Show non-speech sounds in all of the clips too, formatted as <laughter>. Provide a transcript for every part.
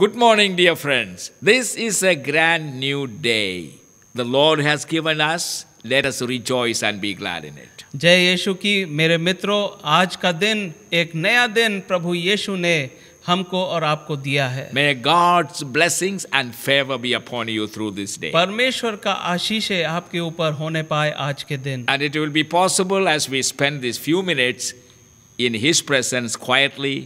Good morning, dear friends. This is a grand new day. The Lord has given us. Let us rejoice and be glad in it. जय यीशु की मेरे मित्रों आज का दिन एक नया दिन प्रभु यीशु ने हमको और आपको दिया है May God's blessings and favor be upon you through this day. परमेश्वर का आशीषें आपके ऊपर होने पाए आज के दिन And it will be possible as we spend these few minutes in his presence quietly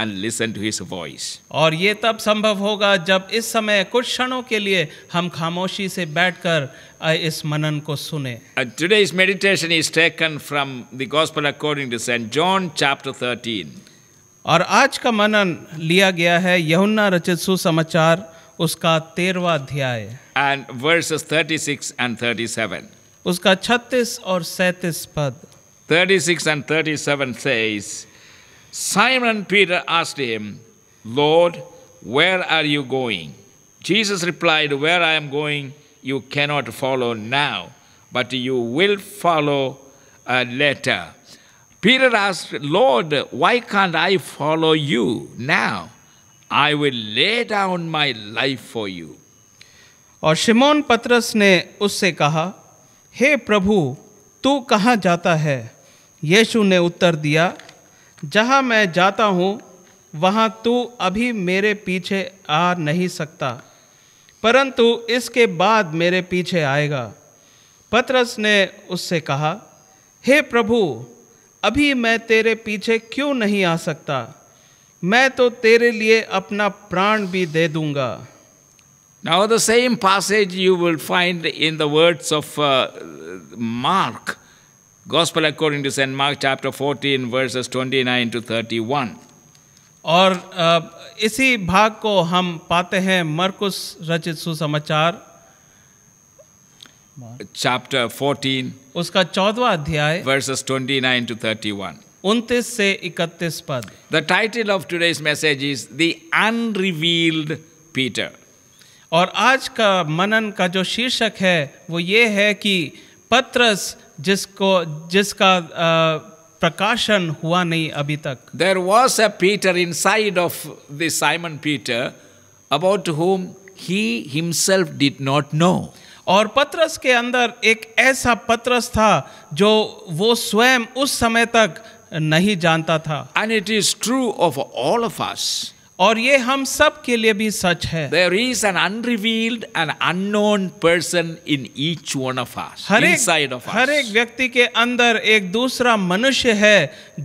and listen to his voice. और ये तब संभव होगा जब इस समय कुछ क्षणों के लिए हम खामोशी से बैठकर इस मनन को सुने. Today's meditation is taken from the Gospel according to Saint John chapter 13. और आज का मनन लिया गया है यहुन्ना रचित सुसमाचार उसका तेरवा अध्याय and verses 36 and 37. उसका 36 और 37 पद 36 and 37 says Simon Peter asked him, Lord, where are you going? Jesus replied, Where I am going, you cannot follow now, but you will follow uh, later. Peter asked, Lord, why can't I follow you now? I will lay down my life for you. और शिमोन पत्रस ने उससे कहा हे प्रभु तू कहाँ जाता है यीशु ने उत्तर दिया जहाँ मैं जाता हूँ वहाँ तू अभी मेरे पीछे आ नहीं सकता परंतु इसके बाद मेरे पीछे आएगा पतरस ने उससे कहा हे hey प्रभु अभी मैं तेरे पीछे क्यों नहीं आ सकता मैं तो तेरे लिए अपना प्राण भी दे दूंगा now the same passage you will find in the words of Mark Gospel according to St. Mark chapter 14 verses 29 to 31. और uh, इसी भाग को हम पाते हैं मरकुस रचित सुसमाचार चैप्टर 14 उसका चौदवा अध्याय वर्सेस 29 टू 31 उन्तीस से इकतीस पद the title of today's message is the unrevealed Peter और आज का मनन का जो शीर्षक है वो ये है कि पत्रस जिसको जिसका प्रकाशन हुआ नहीं अभी तक there was a Peter inside of the Simon Peter about whom he himself did not know और पत्रस के अंदर एक ऐसा पत्रस था जो वो स्वयं उस समय तक नहीं जानता था and it is true of all of us और ये हम सब के लिए भी सच है there is an unrevealed and unknown person in each one of us हर एक साइड ऑफ हर एक व्यक्ति के अंदर एक दूसरा मनुष्य है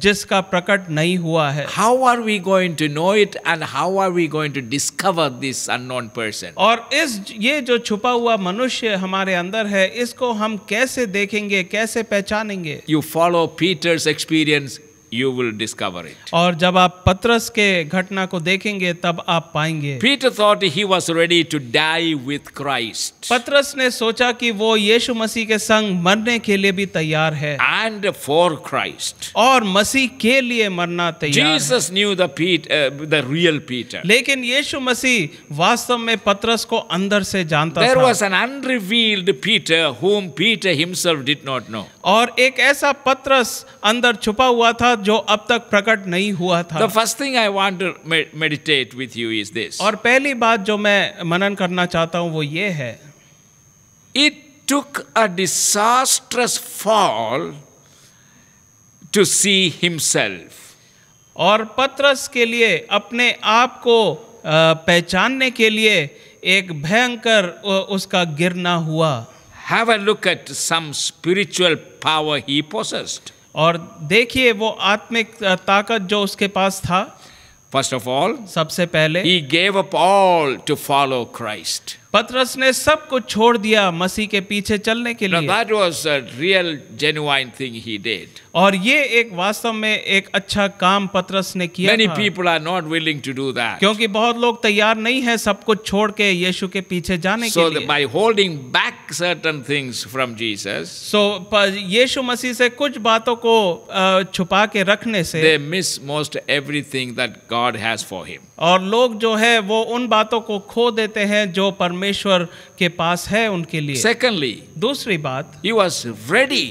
जिसका प्रकट नहीं हुआ है how are we going to know it and how are we going to discover this unknown person और इस ये जो छुपा हुआ मनुष्य हमारे अंदर है इसको हम कैसे देखेंगे कैसे पहचानेंगे you follow Peter's experience you will discover it. और जब आप पत्रस के घटना को देखेंगे तब आप पाएंगे Peter thought he was ready to die with Christ. पत्रस ने सोचा कि वो यीशु मसीह के संग मरने के लिए भी तैयार है And for Christ. और मसीह के लिए मरना तैयार Jesus knew the Pete, uh, the real Peter. लेकिन यीशु मसीह वास्तव में पत्रस को अंदर से जानता There था There was an unrevealed Peter whom Peter himself did not know. और एक ऐसा पत्रस अंदर छुपा हुआ था बाद जो अब तक प्रकट नहीं हुआ था the first thing I want meditate with you is this और पहली बात जो मैं मनन करना चाहता हूं वो ये है it took a disastrous fall to see himself और पत्रस के लिए अपने आप को पहचानने के लिए एक भयंकर उसका गिरना हुआ have a look at some spiritual power he possessed. और देखिए वो आत्मिक ताकत जो उसके पास था फर्स्ट ऑफ ऑल सबसे पहले he gave up all to follow Christ Patras ने सब कुछ छोड़ दिया मसीह के पीछे चलने के लिए that was a real genuine thing he did और ये एक वास्तव में एक अच्छा काम पतरस ने किया many people are not willing to do that क्योंकि बहुत लोग तैयार नहीं है सब कुछ छोड़ के यीशु के पीछे जाने so के लिए so by holding back certain things from Jesus so Yeshu Masih से कुछ बातों को छुपा के रखने से they miss most everything that God has for him और लोग जो है वो उन बातों को खो देते हैं जो परमेश्वर परमेश्वर के पास है उनके लिए सेकेंडली दूसरी बात you was ready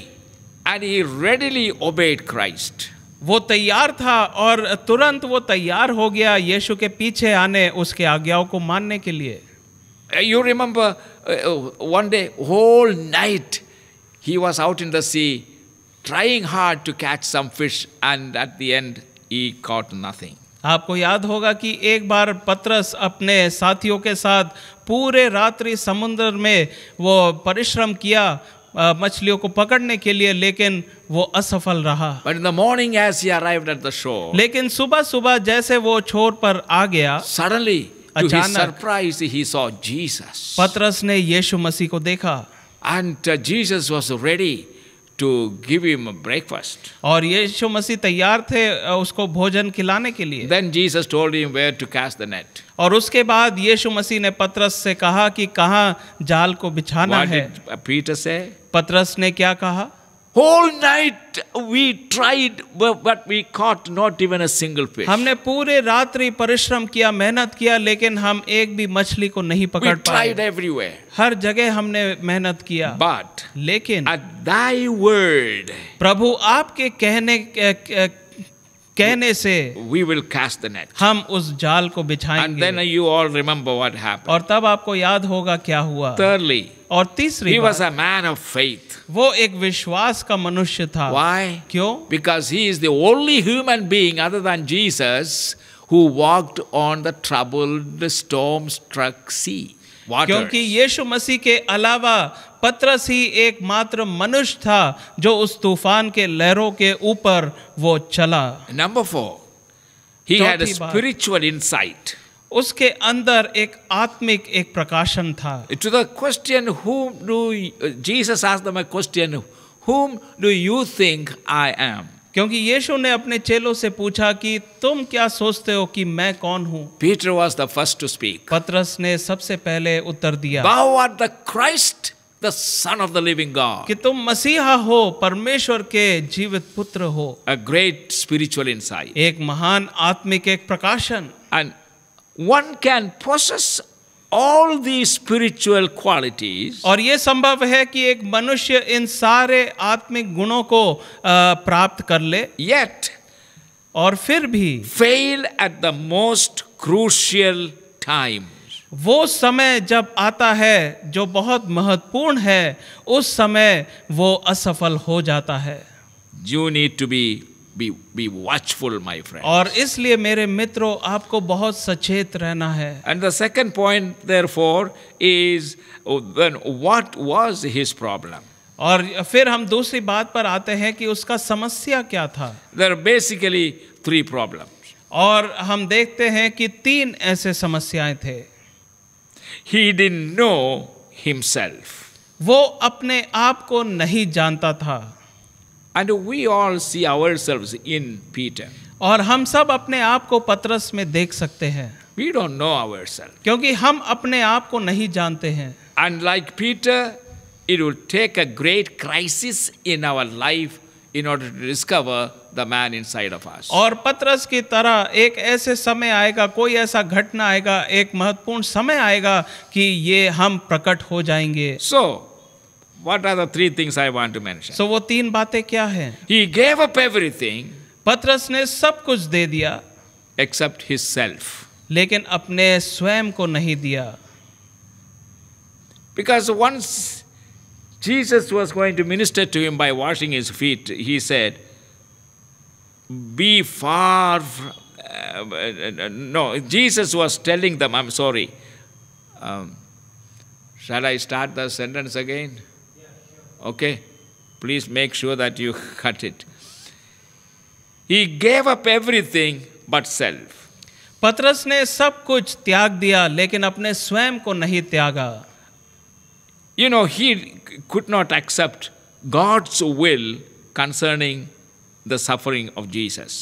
and you readily obeyed Christ वो तैयार था और तुरंत वो तैयार हो गया यीशु के पीछे आने उसके आज्ञाओं को मानने के लिए you remember one day whole night he was out in the sea trying hard to catch some fish and at the end he caught nothing आपको याद होगा कि एक बार पत्रस अपने साथियों के साथ पूरे रात्रि समुद्र में वो परिश्रम किया मछलियों को पकड़ने के लिए लेकिन वो असफल रहा But in the morning as he arrived at the shore, लेकिन सुबह सुबह जैसे वो छोर पर आ गया suddenly to his surprise, he पत्रस ने यीशु मसीह को देखा and Jesus was ready to give him a breakfast. और यीशु मसीह तैयार थे उसको भोजन खिलाने के लिए Then Jesus told him where to cast the net. और उसके बाद यीशु मसीह ने पतरस से कहा कि कहाँ जाल को बिछाना What है did Peter say? पतरस ने क्या कहा Whole night we tried, but we caught not even a single fish. हमने पूरे रात्रि परिश्रम किया मेहनत किया लेकिन हम एक भी मछली को नहीं पकड़ पाए. We tried everywhere. हर जगह हमने मेहनत किया But लेकिन at thy word, प्रभु आपके कहने कहने से we will cast the net. हम उस जाल को बिछाएंगे And then you all remember what happened. और तब आपको याद होगा क्या हुआ Thirdly, और तीसरी he was a man of faith. वो एक विश्वास का मनुष्य था Why? क्यों because he is the only human being other than Jesus who walked on the troubled storm struck sea क्योंकि यीशु मसीह के अलावा पत्रस ही एकमात्र मनुष्य था जो उस तूफान के लहरों के ऊपर वो चला number four he had a spiritual insight उसके अंदर एक आत्मिक एक प्रकाशन था to the question whom do Jesus asked my question whom do you think I am क्योंकि यीशु ने अपने चेलों से पूछा कि तुम क्या सोचते हो कि मैं कौन हूं Peter was the first to speak Patras ने सबसे पहले उत्तर दिया thou art the Christ the son of the living god ki tum masiha ho parmeshwar ke jeevit putra ho a great spiritual insight ek महान aatmik ek prakashan and one can possess all these spiritual qualities aur ye sambhav hai ki ek manushya in sare aatmik gunon ko prapt kar le yet aur fir bhi fail at the most crucial time वो समय जब आता है जो बहुत महत्वपूर्ण है उस समय वो असफल हो जाता है you need to be be be watchful my friend और इसलिए मेरे मित्रों आपको बहुत सचेत रहना है and the second point therefore is what was his problem और फिर हम दूसरी बात पर आते हैं कि उसका समस्या क्या था देर बेसिकली थ्री प्रॉब्लम और हम देखते हैं कि तीन ऐसे समस्याएं थे ही डिन नो हिमसेल्फ वो अपने आप को नहीं जानता था and we all see ourselves in Peter और हम सब अपने आप को पत्रस में देख सकते हैं we don't know our self क्योंकि हम अपने आप को नहीं जानते हैं and like Peter it will take a great crisis in our life in order to discover the man inside of us और पत्रस की तरह एक ऐसे समय आएगा कोई ऐसा घटना आएगा एक महत्वपूर्ण समय आएगा कि ये हम प्रकट हो जाएंगे so what are three things I want to मैं सो वो तीन बातें क्या है ही गेव अप एवरीथिंग पत्रस ने सब कुछ दे दिया एक्सेप्ट हिज सेल्फ लेकिन अपने स्वयं को नहीं दिया because once Jesus was going to minister to him by washing his feet he said be far uh, uh, no jesus was telling them i'm sorry um, shall i start the sentence again okay please make sure that you cut it he gave up everything but self Patrasne ne sab kuch tyag diya lekin apne swam ko nahi tyaga you know he could not accept god's will concerning the suffering of Jesus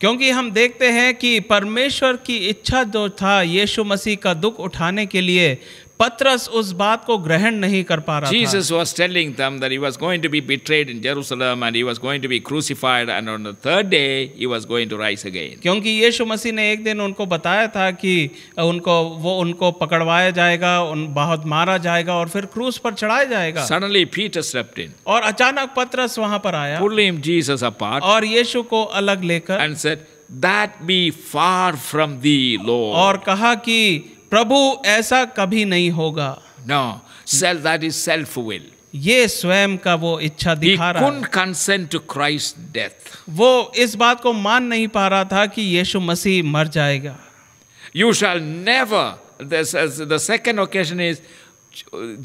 क्योंकि हम देखते हैं कि परमेश्वर की इच्छा जो था यीशु मसीह का दुख उठाने के लिए पत्रस उस बात को ग्रहण नहीं कर पा रहा Jesus was telling them that he was going to be betrayed in Jerusalem and he was going to be crucified and on the third day he was going to rise again. क्योंकि यीशु मसीह ने एक दिन उनको बताया था कि उनको वो उनको पकड़वाया जाएगा उन बहुत मारा जाएगा और फिर क्रूस पर चढ़ाया जाएगा. Suddenly Peter slept in. और अचानक पत्रस वहां पर आया. Pulling him Jesus apart. और यीशु को अलग लेकर and said that be far from thee Lord. और कहा कि प्रभु ऐसा कभी नहीं होगा no self that is self will ये स्वयं का वो इच्छा दिखा रहा है कंसेंट टू क्राइस्ट डेथ वो इस बात को मान नहीं पा रहा था कि यीशु मसीह मर जाएगा you shall never this the second occasion is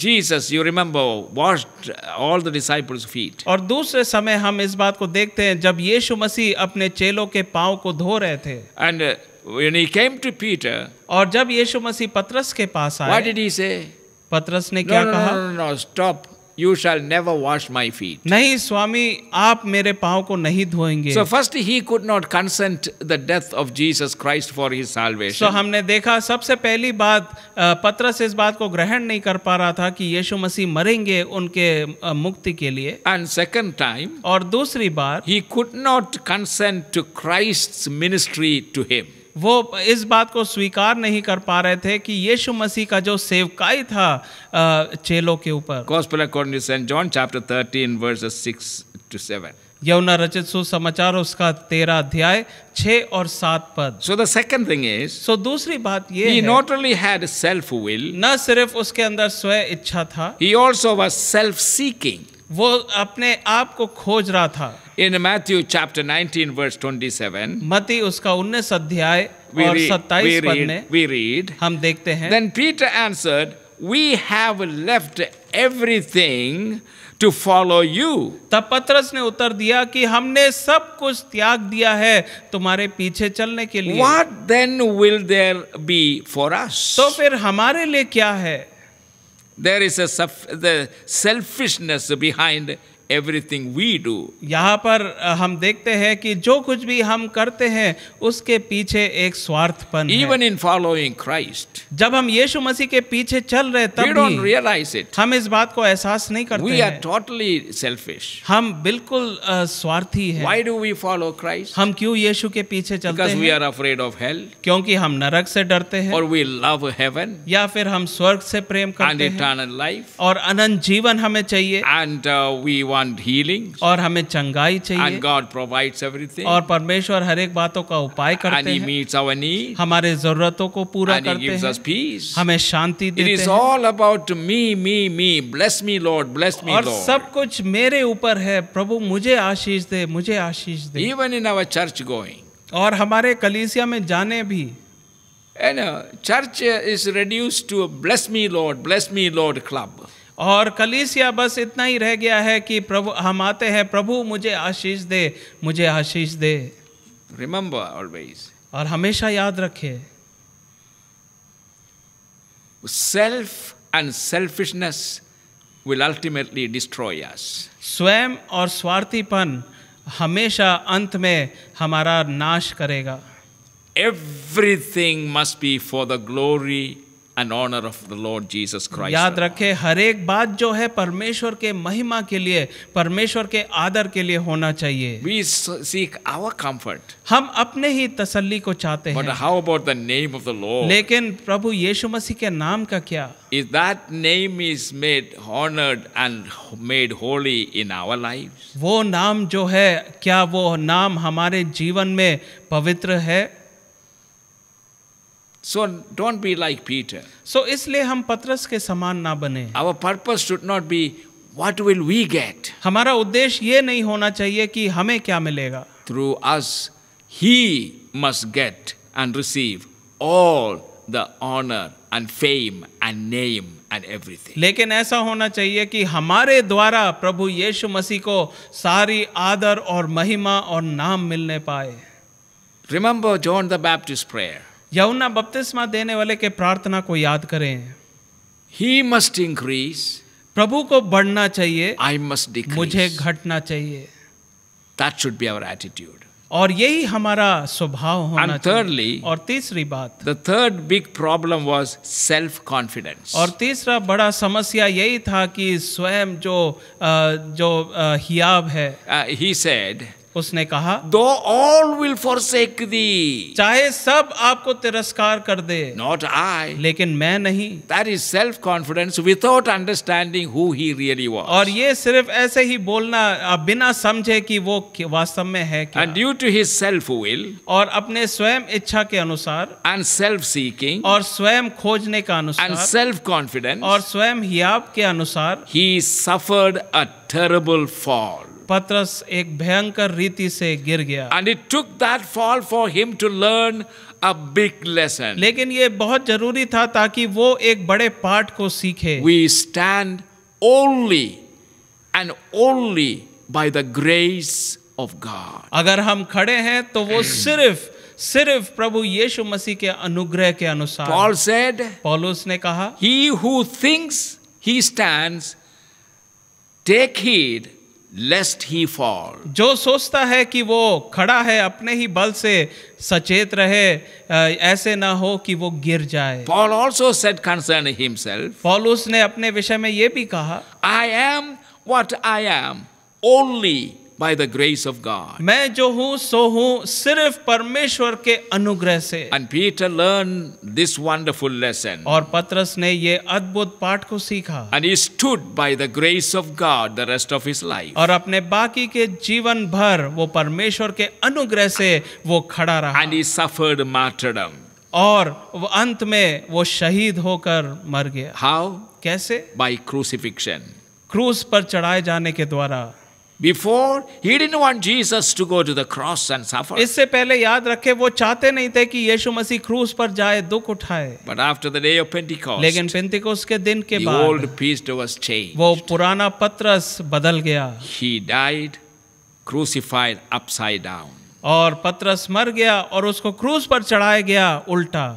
Jesus, you remember, washed all the disciples' feet. और दूसरे समय हम इस बात को देखते हैं जब यीशु मसीह अपने चेलों के पांव को धो रहे थे And uh, when he came to Peter और जब यीशु मसीह पतरस के पास आए what did he say पतरस ने क्या no, no, कहा no, no, no, stop you shall never wash my feet नहीं स्वामी आप मेरे पांव को नहीं धोएंगे so first he could not consent the death of jesus christ for his salvation so हमने देखा सबसे पहली बात पत्रस इस बात को ग्रहण नहीं कर पा रहा था कि यीशु मसीह मरेंगे उनके मुक्ति के लिए and second time और दूसरी बार he could not consent to christ's ministry to him वो इस बात को स्वीकार नहीं कर पा रहे थे कि यीशु मसीह का जो सेवकाई था चेलों के ऊपर Gospel according to St John chapter 13 verses 6 7 रचित सुसमाचार उसका तेरा अध्याय छः और सात पद so the second thing is so दूसरी बात ये he not only had self will न सिर्फ उसके अंदर स्वयं इच्छा था he also was self seeking वो अपने आप को खोज रहा था In Matthew chapter 19 verse 27 मती उसका 19 अध्याय और 27 पद में we read हम देखते हैं Then Peter answered we have left everything to follow you तब पतरस ने उत्तर दिया कि हमने सब कुछ त्याग दिया है तुम्हारे पीछे चलने के लिए What then will there be for us तो फिर हमारे लिए क्या है There is a the selfishness behind everything we do यहाँ पर हम देखते हैं कि जो कुछ भी हम करते हैं उसके पीछे एक स्वार्थपन इवन इन फॉलोइंग क्राइस्ट जब हम यीशु मसीह के पीछे चल रहे तब भी रियलाइज इट हम इस बात को एहसास नहीं करते वी आर टोटली सेल्फिश हम बिल्कुल स्वार्थी है why do we follow Christ हम क्यों यीशु के पीछे चलते हैं we are afraid of hell क्योंकि हम नरक से डरते हैं और वी लव हेवन या फिर हम स्वर्ग से प्रेम करते हैं और अनंत जीवन हमें चाहिए and we want want healing. और हमें चंगाई चाहिए. And God provides everything. और परमेश्वर हर एक बातों का उपाय करते हैं. And He meets our needs. हमारे जरूरतों को पूरा करते हैं. And He gives us peace. हमें शांति देते हैं. It is all about me, me, me. Bless me, Lord. Bless me, Lord. और सब कुछ मेरे ऊपर है. प्रभु मुझे आशीष दे, मुझे आशीष दे. Even in our church going. और हमारे कलीसिया में जाने भी. And uh, church is reduced to a bless me, Lord, bless me, Lord club. और कलीसिया बस इतना ही रह गया है कि प्रभु हम आते हैं प्रभु मुझे आशीष दे मुझे आशीष दे रिमेम्बर ऑलवेज और हमेशा याद रखे self and selfishness will ultimately destroy us स्वयं और स्वार्थीपन हमेशा अंत में हमारा नाश करेगा everything must be for the glory and honour of the Lord Jesus Christ याद रखे हर एक बात जो है परमेश्वर के महिमा के लिए परमेश्वर के आदर के लिए होना चाहिए वी सीक आवर कंफर्ट हम अपने ही तसल्ली को चाहते हैं but how about the name of the Lord लेकिन प्रभु यीशु मसीह के नाम का क्या is that name is made honoured and made holy in our life वो नाम जो है क्या वो नाम हमारे जीवन में पवित्र है So don't be like Peter. So इसलिए हम पतरस के समान ना बने Our purpose should not be what will we get. हमारा उद्देश्य ये नहीं होना चाहिए कि हमें क्या मिलेगा Through us he must get and receive all the honor and fame and name and everything. लेकिन ऐसा होना चाहिए कि हमारे द्वारा प्रभु यीशु मसीह को सारी आदर और महिमा और नाम मिलने पाए Remember John the Baptist prayer. Yamuna बपतिस्मा देने वाले के प्रार्थना को याद करें ही मस्ट इंक्रीज प्रभु को बढ़ना चाहिए आई मस्ट मुझे घटना चाहिए that should be our attitude और यही हमारा स्वभाव होना thirdly, और तीसरी बात the third big problem was self confidence और तीसरा बड़ा समस्या यही था कि स्वयं जो जो हियाब है ही uh, सेड उसने कहा though all will forsake thee चाहे सब आपको तिरस्कार कर दे नॉट आई लेकिन मैं नहीं that is self confidence without understanding who he really was और ये सिर्फ ऐसे ही बोलना बिना समझे कि वो वास्तव में है क्या and due to his self will और अपने स्वयं इच्छा के अनुसार एंड सेल्फ सीकिंग और स्वयं खोजने का अनुसार एंड सेल्फ कॉन्फिडेंस और स्वयं हियाब के अनुसार he suffered a terrible fall Patras एक भयंकर रीति से गिर गया and it took that fall for him to learn a big lesson लेकिन ये बहुत जरूरी था ताकि वो एक बड़े पार्ट को सीखे we stand only and only by the grace of God अगर हम खड़े हैं तो वो <clears throat> सिर्फ सिर्फ प्रभु यीशु मसीह के अनुग्रह के अनुसार पॉल सेड पॉलस ने कहा he who thinks he stands take heed lest he fall जो सोचता है कि वो खड़ा है अपने ही बल से सचेत रहे ऐसे ना हो कि वो गिर जाए Paul also said concern himself Paulus ने अपने विषय में ये भी कहा I am what I am only by the grace of God. मैं जो हूँ सो हूँ सिर्फ परमेश्वर के अनुग्रह से. And Peter learned this wonderful lesson. और पत्रस ने ये अद्भुत पाठ को सीखा. And he stood by the grace of God the rest of his life. और अपने बाकी के जीवन भर वो परमेश्वर के अनुग्रह से वो खड़ा रहा. And he suffered martyrdom. और अंत में वो शहीद होकर मर गया. How? कैसे? By crucifixion. क्रूस पर चढ़ाए जाने के द्वारा Before, he didn't want Jesus to go to the cross and suffer. इससे पहले याद रखें वो चाहते नहीं थे कि यीशु मसीह क्रूस पर जाए दुख उठाए But after the day of Pentecost, लेकिन पेंटिकोस के दिन के बाद old Peter was changed. वो पुराना पत्रस बदल गया He died crucified upside down. और पत्रस मर गया और उसको क्रूस पर चढ़ाया गया उल्टा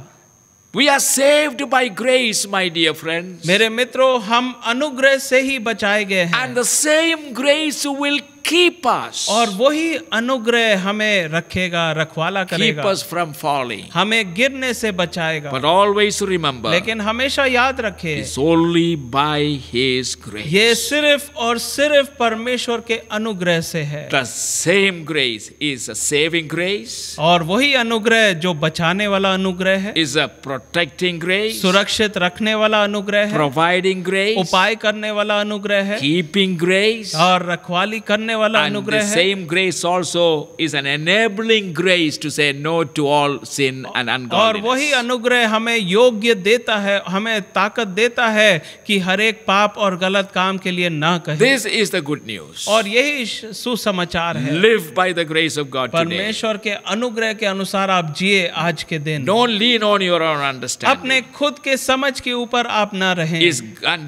We are saved by grace, my dear friends. मेरे मित्रों हम अनुग्रह से ही बचाए गए हैं. And the same grace will keep us. और वही अनुग्रह हमें रखेगा रखवाला करेगा keep us from falling. हमें गिरने से बचाएगा But always remember, लेकिन हमेशा याद रखे it's only by his grace. ये सिर्फ और सिर्फ परमेश्वर के अनुग्रह से है The same grace is a saving grace. और वही अनुग्रह जो बचाने वाला अनुग्रह है is a protecting grace. सुरक्षित रखने वाला अनुग्रह है providing grace. उपाय करने वाला अनुग्रह है keeping grace. और रखवाली करने करने वाला अनुग्रह है same grace also is an enabling grace to say no to all sin and और वही अनुग्रह हमें योग्य देता है हमें ताकत देता है कि हर एक पाप और गलत काम के लिए ना कहे this is the good news और यही सुसमाचार है live by the grace of God परमेश्वर के अनुग्रह के अनुसार आप जिए आज के दिन don't lean on your own understanding अपने खुद के समझ के ऊपर आप ना रहें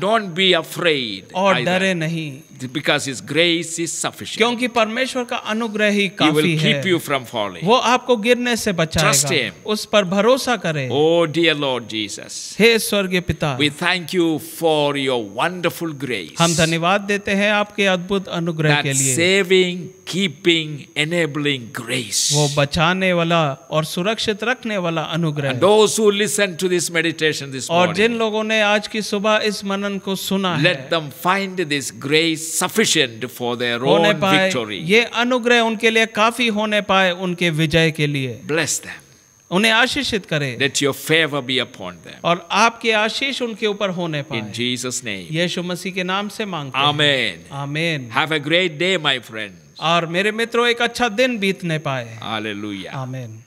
डोंट बी अफ्रेड और डरे नहीं because his grace is sufficient क्योंकि परमेश्वर का अनुग्रह ही काफी है. he will keep है you from falling वो आपको गिरने से बचाएगा Trust him. उस पर भरोसा करें oh dear lord jesus हे स्वर्गीय पिता we thank you for your wonderful grace हम धन्यवाद देते हैं आपके अद्भुत अनुग्रह के लिए That saving keeping, enabling grace. वो बचाने वाला और सुरक्षित रखने वाला अनुग्रह And those who listen to this meditation this और morning, और जिन लोगों ने आज की सुबह इस मनन को सुना let है, them find this grace sufficient for their own victory. ये अनुग्रह उनके लिए काफी होने पाए उनके विजय के लिए Bless them. उन्हें आशीषित करें Let your favor be upon them. और आपके आशीष उनके ऊपर होने पाए In Jesus name. यीशु मसीह के नाम से मांगते Amen. हैं। आमेन। Have a great day, my friend. और मेरे मित्रों एक अच्छा दिन बीतने पाए हालेलुया आमीन